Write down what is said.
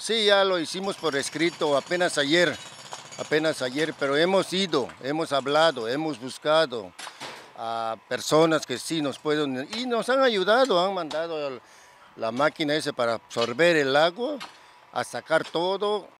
Sí, ya lo hicimos por escrito apenas ayer, apenas ayer, pero hemos ido, hemos hablado, hemos buscado a personas que sí nos pueden y nos han ayudado, han mandado la máquina esa para absorber el agua, a sacar todo